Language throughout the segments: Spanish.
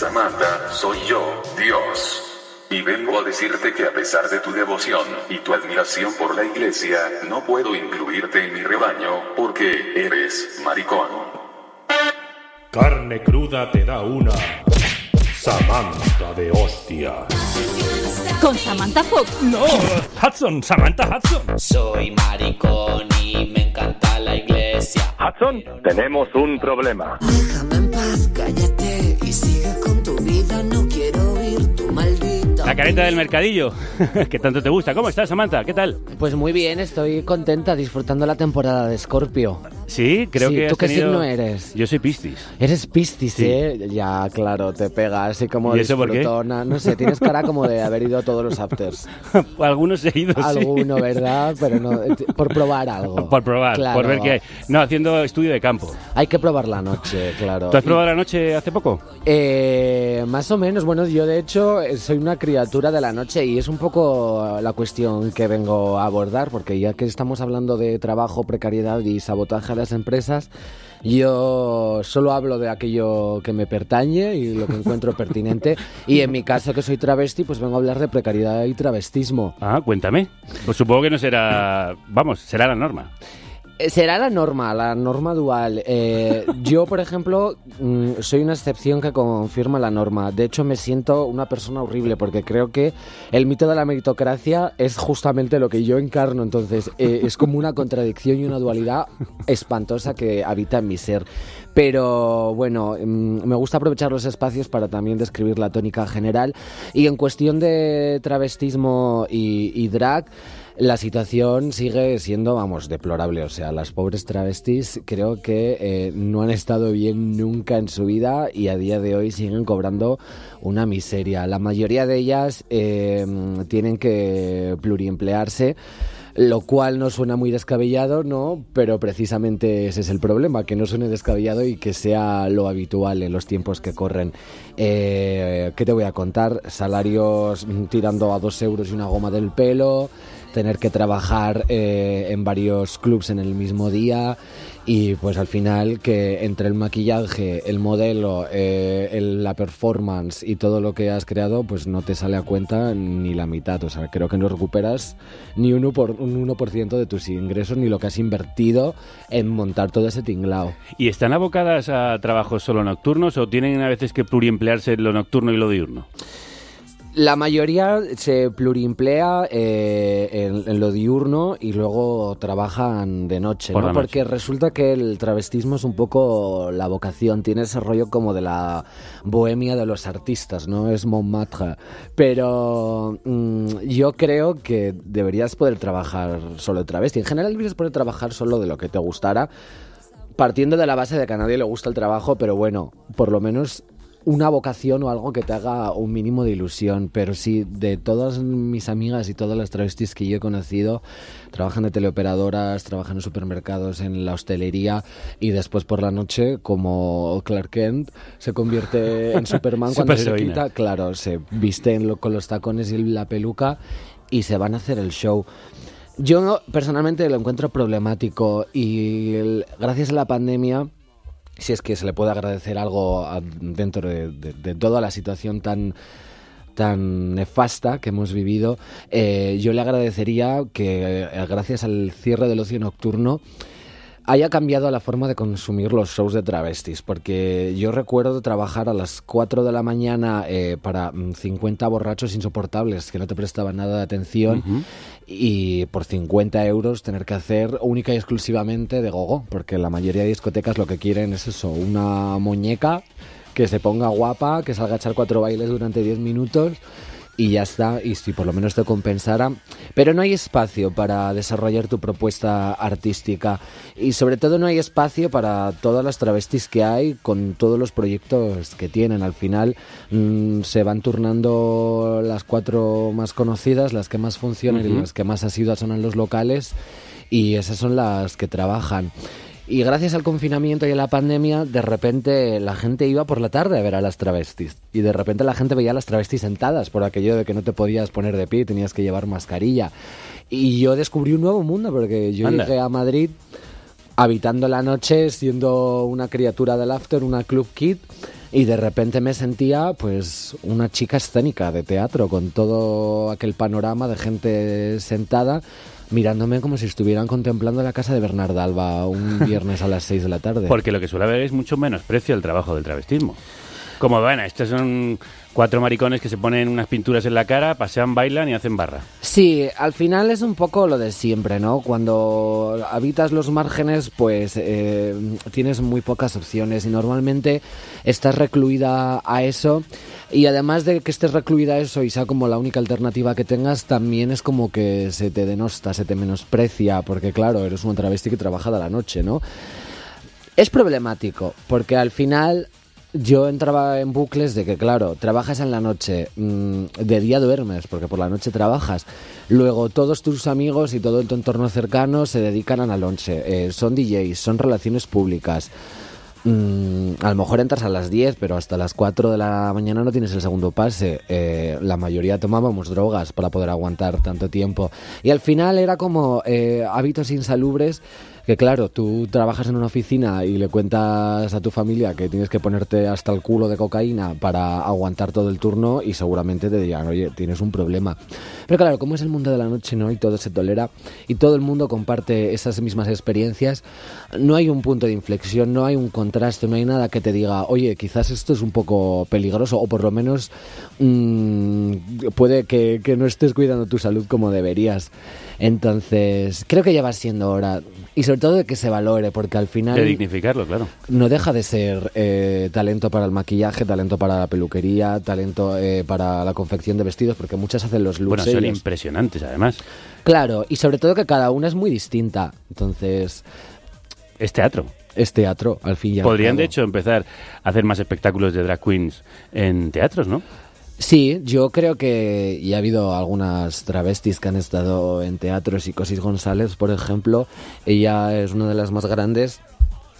Samantha, soy yo, Dios. Y vengo a decirte que a pesar de tu devoción y tu admiración por la iglesia, no puedo incluirte en mi rebaño, porque eres maricón. Carne cruda te da una. Samantha de hostia. ¿Con Samantha Fox? No, Hudson, Samantha Hudson. Soy maricón y me encanta la iglesia. Hudson, tenemos un problema. Déjame en paz, La careta del mercadillo, que tanto te gusta. ¿Cómo estás, Samantha? ¿Qué tal? Pues muy bien, estoy contenta disfrutando la temporada de Scorpio. Sí, creo sí, que. ¿Tú qué signo eres? Yo soy pistis. Eres pistis, ¿eh? Ya, claro, te pega así como ¿Y eso No sé, tienes cara como de haber ido a todos los afters. Algunos he ido. Alguno, ¿verdad? Pero no. Eh, por probar algo. Por probar, por ver qué hay. No, haciendo estudio de campo. Hay que probar la noche, claro. ¿Tú has probado la noche hace poco? Eh, más o menos. Bueno, yo de hecho eh, soy una criatura de la noche y es un poco la cuestión que vengo a abordar, porque ya que estamos hablando de trabajo, precariedad y sabotaje las empresas. Yo solo hablo de aquello que me pertañe y lo que encuentro pertinente. Y en mi caso, que soy travesti, pues vengo a hablar de precariedad y travestismo. Ah, cuéntame. Pues supongo que no será, vamos, será la norma será la norma, la norma dual. Eh, yo, por ejemplo, mm, soy una excepción que confirma la norma. De hecho, me siento una persona horrible porque creo que el mito de la meritocracia es justamente lo que yo encarno. Entonces, eh, es como una contradicción y una dualidad espantosa que habita en mi ser. Pero bueno, em, me gusta aprovechar los espacios para también describir la tónica general. Y en cuestión de travestismo y, drag, la situación sigue siendo, vamos, deplorable. O sea, las pobres travestis creo que eh, no han estado bien nunca en su vida y a día de hoy siguen cobrando una miseria. La mayoría de ellas em, tienen que pluriemplearse lo cual no suena muy descabellado, ¿no? Pero precisamente ese es el problema, que no suene descabellado y que sea lo habitual en los tiempos que corren. Eh, ¿Qué te voy a contar? Salarios mm, tirando a dos euros y una goma del pelo tener que trabajar eh, en varios clubs en el mismo día y pues al final que entre el maquillaje, el modelo, eh, la performance y todo lo que has creado, pues no te sale a cuenta ni la mitad. O sea, creo que no recuperas ni uno por, un 1% de tus ingresos ni lo que has invertido en montar todo ese tinglao. ¿Y están abocadas a trabajos solo nocturnos o tienen a veces que pluriemplearse lo nocturno y lo diurno? La mayoría se plurimplea eh, en, lo diurno y luego trabajan de noche, ¿no? Porque resulta que el travestismo es un poco la vocación, tiene ese rollo como de la bohemia de los artistas, ¿no? Es Montmartre. Pero mm, yo creo que deberías poder trabajar solo de travesti. En general deberías poder trabajar solo de lo que te gustara partiendo de la base de que a nadie le gusta el trabajo, pero bueno, por lo menos una vocación o algo que te haga un mínimo de ilusión, pero sí, de todas mis amigas y todas las travestis que yo he conocido, trabajan de teleoperadoras, trabajan en supermercados, en la hostelería y después por la noche, como Clark Kent, se convierte en Superman cuando se quita, claro, se viste con los tacones y la peluca y se van a hacer el show. Yo personalmente lo encuentro problemático y gracias a la pandemia si es que se le puede agradecer algo dentro de, toda la situación tan tan nefasta que hemos vivido, eh, yo le agradecería que eh, gracias al cierre del ocio nocturno haya cambiado la forma de consumir los shows de travestis, porque yo recuerdo trabajar a las 4 de la mañana eh, para 50 mm, borrachos insoportables que no te prestaban nada de atención y por 50 euros tener que hacer única y exclusivamente de gogo, porque la mayoría de discotecas lo que quieren es eso, una muñeca que se ponga guapa, que salga a echar cuatro bailes durante 10 minutos y ya está, y si por lo menos te compensara. Pero no hay espacio para desarrollar tu propuesta artística y sobre todo no hay espacio para todas las travestis que hay con todos los proyectos que tienen. Al final mm, se van turnando las cuatro más conocidas, las que más funcionan y las que más asiduas son en los locales y esas son las que trabajan. Y gracias al confinamiento y a la pandemia, de repente la gente iba por la tarde a ver a las travestis. Y de repente la gente veía a las travestis sentadas por aquello de que no te podías poner de pie, tenías que llevar mascarilla. Y yo descubrí un nuevo mundo porque yo llegué a Madrid habitando la noche, siendo una criatura del after, una club kid y de repente me sentía pues una chica escénica de teatro con todo aquel panorama de gente sentada mirándome como si estuvieran contemplando la casa de Bernarda Alba un viernes a las 6 de la tarde. Porque lo que suele haber es mucho menos precio el trabajo del travestismo como bueno, estos son cuatro maricones que se ponen unas pinturas en la cara, pasean, bailan y hacen barra. Sí, al final es un poco lo de siempre, ¿no? Cuando habitas los márgenes, pues eh, tienes muy pocas opciones y normalmente estás recluida a eso. Y además de que estés recluida a eso y sea como la única alternativa que tengas, también es como que se te denosta, se te menosprecia, porque claro, eres una travesti que trabaja de la noche, ¿no? Es problemático, porque al final yo entraba en bucles de que, claro, trabajas en la noche, mm, de día duermes, porque por la noche trabajas. Luego todos tus amigos y todo tu entorno cercano se dedican al lonche, eh, son DJs, son relaciones públicas. Mm, a lo mejor entras a las 10, pero hasta las 4 de la mañana no tienes el segundo pase. Eh, la mayoría tomábamos drogas para poder aguantar tanto tiempo. Y al final era como eh, hábitos insalubres que claro, tú trabajas en una oficina y le cuentas a tu familia que tienes que ponerte hasta el culo de cocaína para aguantar todo el turno y seguramente te digan, oye, tienes un problema. Pero claro, como es el mundo de la noche, ¿no? Y todo se tolera y todo el mundo comparte esas mismas experiencias, no hay un punto de inflexión, no hay un contraste, no hay nada que te diga, oye, quizás esto es un poco peligroso o por lo menos mm, puede que no estés cuidando tu salud como deberías. Entonces, creo que ya va siendo hora, y sobre todo de que se valore, porque al final... dignificarlo, claro. No deja de ser eh, talento para el maquillaje, talento para la peluquería, talento eh, para la confección de vestidos, porque muchas hacen los looks. Bueno, son impresionantes, además. Claro, y sobre todo que cada una es muy distinta, entonces... Es teatro es teatro, al fin y al Podrían, de hecho, empezar a hacer más espectáculos de drag queens en teatros, ¿no? Sí, yo creo que y ha habido algunas travestis que han estado en teatros y Cosis González, por ejemplo, ella es una de las más grandes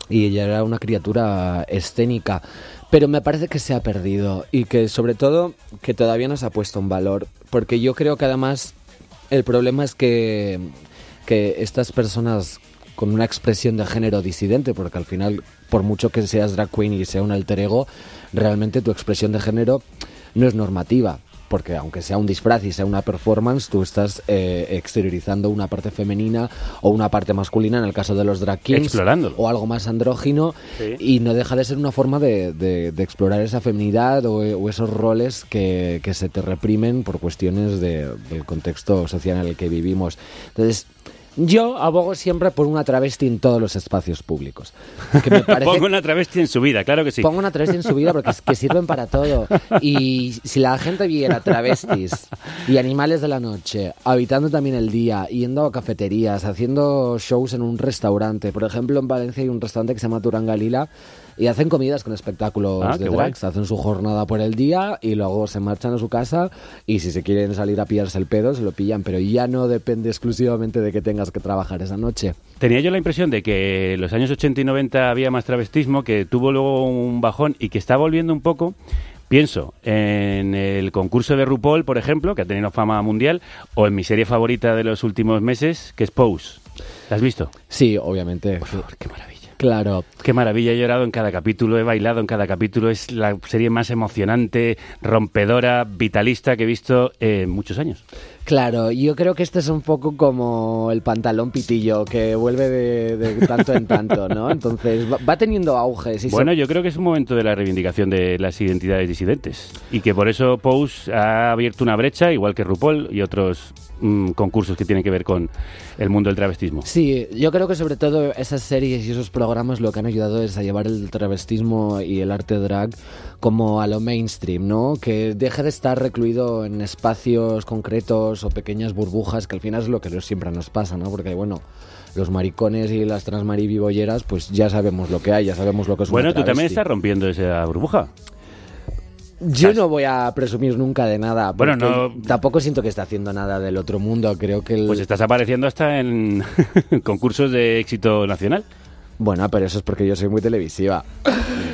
y ella era una criatura escénica, pero me parece que se ha perdido y que sobre todo que todavía no se ha puesto un valor, porque yo creo que además el problema es que, que estas personas con una expresión de género disidente, porque al final, por mucho que seas drag queen y sea un alter ego, realmente tu expresión de género no es normativa, porque aunque sea un disfraz y sea una performance, tú estás eh, exteriorizando una parte femenina o una parte masculina, en el caso de los drag kings, o algo más andrógino, y no deja de ser una forma de, explorar esa feminidad o, esos roles que, se te reprimen por cuestiones del contexto social en el que vivimos. Entonces, yo abogo siempre por una travesti en todos los espacios públicos. Pongo una travesti en su vida, claro que sí. Pongo una travesti en su vida porque es que sirven para todo. Y si la gente viera travestis y animales de la noche, habitando también el día, yendo a cafeterías, haciendo shows en un restaurante. Por ejemplo, en Valencia hay un restaurante que se llama Turangalila y hacen comidas con espectáculos ah, de drags, hacen su jornada por el día y luego se marchan a su casa y si se quieren salir a pillarse el pedo, se lo pillan, pero ya no depende exclusivamente de que tengas que trabajar esa noche. Tenía yo la impresión de que los años 80 y 90 había más travestismo, que tuvo luego un bajón y que está volviendo un poco, Pienso en el concurso de RuPaul, por ejemplo, que ha tenido fama mundial, o en mi serie favorita de los últimos meses, que es Pose. ¿La has visto? Sí, obviamente. Por favor, qué maravilla. Claro. Qué maravilla, he llorado en cada capítulo, he bailado en cada capítulo, es la serie más emocionante, rompedora, vitalista que he visto en muchos años. Claro, yo creo que este es un poco como el pantalón pitillo, que vuelve de, tanto en tanto, ¿no? Entonces va, teniendo auges. Y bueno, yo creo que es un momento de la reivindicación de las identidades disidentes y que por eso Pose ha abierto una brecha, igual que RuPaul y otros Mm, concursos que tienen que ver con el mundo del travestismo. Sí, yo creo que sobre todo esas series y esos programas lo que han ayudado es a llevar el travestismo y el arte drag como a lo mainstream, ¿no? Que deje de estar recluido en espacios concretos o pequeñas burbujas, que al final es lo que siempre nos pasa, ¿no? Porque, bueno, los maricones y las transmaribiboyeras, pues ya sabemos lo que hay, ya sabemos lo que es Bueno, tú también estás rompiendo esa burbuja. Yo no voy a presumir nunca de nada. Bueno, no. Tampoco siento que esté haciendo nada del otro mundo. Creo que. Pues estás apareciendo hasta en concursos de éxito nacional. Bueno, pero eso es porque yo soy muy televisiva.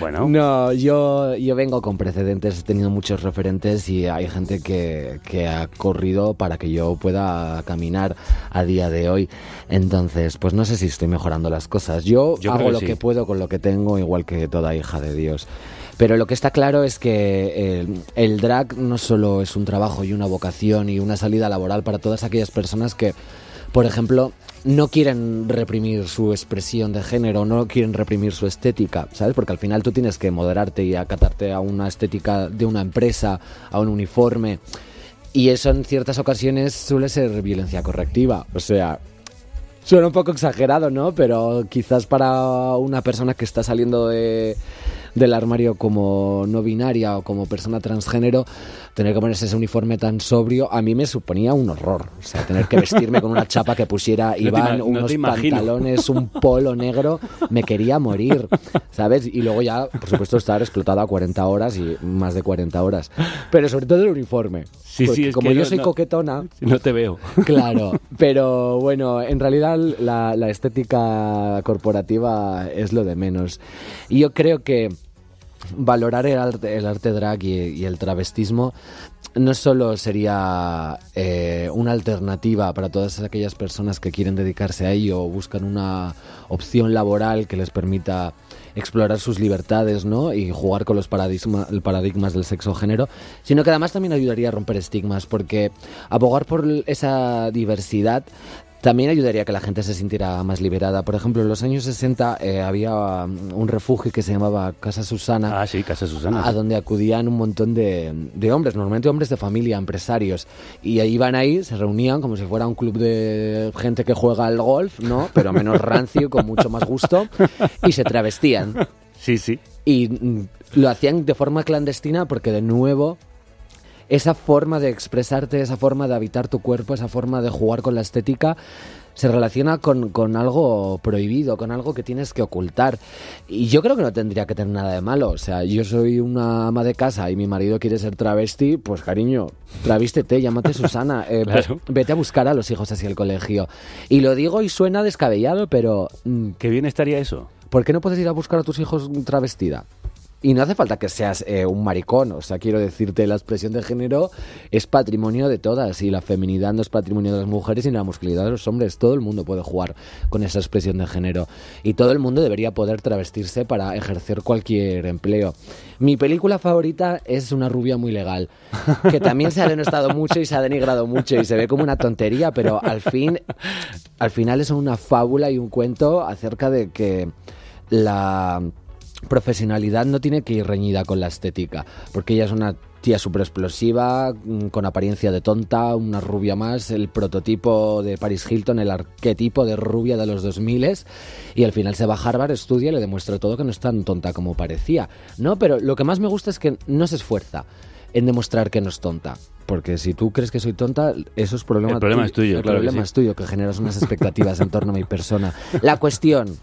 Bueno. No, yo, vengo con precedentes, he tenido muchos referentes y hay gente que, que ha corrido para que yo pueda caminar a día de hoy. Entonces, pues no sé si estoy mejorando las cosas. Yo, hago lo que puedo con lo que tengo, igual que toda hija de Dios. Pero lo que está claro es que eh, el drag no solo es un trabajo y una vocación y una salida laboral para todas aquellas personas que, por ejemplo, no quieren reprimir su expresión de género, no quieren reprimir su estética, ¿sabes? Porque al final tú tienes que moderarte y acatarte a una estética de una empresa, a un uniforme. Y eso en ciertas ocasiones suele ser violencia correctiva. O sea, suena un poco exagerado, ¿no? Pero quizás para una persona que está saliendo de del armario como no binaria o como persona transgénero, tener que ponerse ese uniforme tan sobrio, a mí me suponía un horror. O sea, tener que vestirme con una chapa que pusiera Iván, unos pantalones, un polo negro, me quería morir, ¿sabes? Y luego ya, por supuesto, estar explotado a 40 horas y más de 40 horas. Pero sobre todo el uniforme. Sí, sí, como yo soy coquetona. No te veo. Claro, pero bueno, en realidad la estética corporativa es lo de menos. Y yo creo que valorar el arte, drag y, el travestismo no solo sería eh, una alternativa para todas aquellas personas que quieren dedicarse a ello o buscan una opción laboral que les permita explorar sus libertades ¿no? y jugar con los paradigmas del sexo género, sino que además también ayudaría a romper estigmas, porque abogar por esa diversidad también ayudaría a que la gente se sintiera más liberada. Por ejemplo, en los años 60 eh, había um, un refugio que se llamaba Casa Susana. Ah, sí, Casa Susana. A, donde acudían un montón de, hombres, normalmente hombres de familia, empresarios. Y ahí iban ahí, se reunían como si fuera un club de gente que juega al golf, ¿no? Pero menos rancio, con mucho más gusto. Y se travestían. Sí, sí. Y mm, lo hacían de forma clandestina porque de nuevo esa forma de expresarte, esa forma de habitar tu cuerpo, esa forma de jugar con la estética, se relaciona con, algo prohibido, con algo que tienes que ocultar. Y yo creo que no tendría que tener nada de malo. O sea, yo soy una ama de casa y mi marido quiere ser travesti, pues cariño, travístete, llámate Susana, eh, pues, vete a buscar a los hijos hacia el colegio. Y lo digo y suena descabellado, pero... Mm, qué bien estaría eso. ¿Por qué no puedes ir a buscar a tus hijos travestida? Y no hace falta que seas eh, un maricón, o sea, quiero decirte, la expresión de género es patrimonio de todas y la feminidad no es patrimonio de las mujeres y la masculinidad de los hombres. Todo el mundo puede jugar con esa expresión de género y todo el mundo debería poder travestirse para ejercer cualquier empleo. Mi película favorita es Una rubia muy legal, que también se ha denostado mucho y se ha denigrado mucho y se ve como una tontería, pero al fin, al final es una fábula y un cuento acerca de que la profesionalidad no tiene que ir reñida con la estética, porque ella es una tía súper explosiva, mm, con apariencia de tonta, una rubia más, el prototipo de Paris Hilton, el arquetipo de rubia de los 2000 y al final se va a Harvard, estudia y le demuestra todo que no es tan tonta como parecía. No, pero lo que más me gusta es que no se esfuerza en demostrar que no es tonta. Porque si tú crees que soy tonta, eso es problema tuyo. El problema es tuyo, problema es tuyo, que generas unas expectativas en torno a mi persona. La cuestión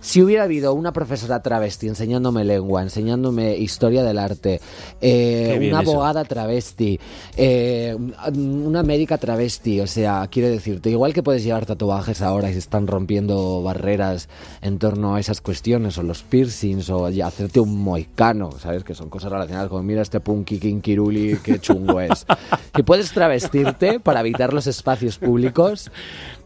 si hubiera habido una profesora travesti enseñándome lengua, enseñándome historia del arte, eh, una abogada travesti, eh, una médica travesti, o sea, quiero decirte, igual que puedes llevar tatuajes ahora y se están rompiendo barreras en torno a esas cuestiones, o los piercings, o hacerte un moicano, ¿sabes? Que son cosas relacionadas con, mira este punky kiruli qué chungo es. que puedes travestirte para evitar los espacios públicos,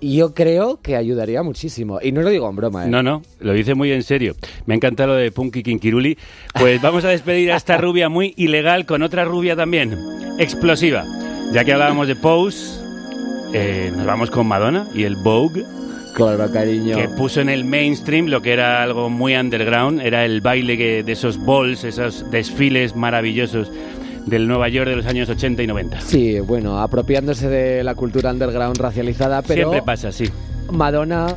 yo creo que ayudaría muchísimo. Y no lo digo en broma, ¿eh? No, no, lo dice muy en serio. Me encanta lo de Punky Kinkiruli. Pues vamos a despedir a esta rubia muy ilegal con otra rubia también, explosiva. Ya que hablábamos de Pose, eh, nos vamos con Madonna y el Vogue. cariño. Que puso en el mainstream lo que era algo muy underground, era el baile de esos balls, esos desfiles maravillosos del Nueva York de los años 80 y 90. Sí, bueno, apropiándose de la cultura underground racializada, pero... Siempre pasa, sí. Madonna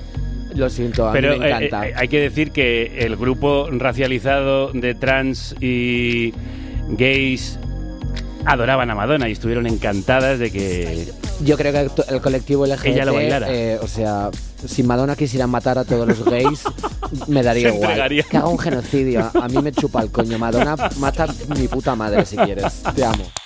lo siento, a me eh, encanta. Eh, hay que decir que el grupo racializado de trans y gays adoraban a Madonna y estuvieron encantadas de que... Yo creo que el colectivo LGBT... Ella lo bailara. Eh, o sea, si Madonna quisiera matar a todos los gays, me daría igual. Que haga un genocidio. A mí me chupa el coño. Madonna, mata mi puta madre si quieres. Te amo.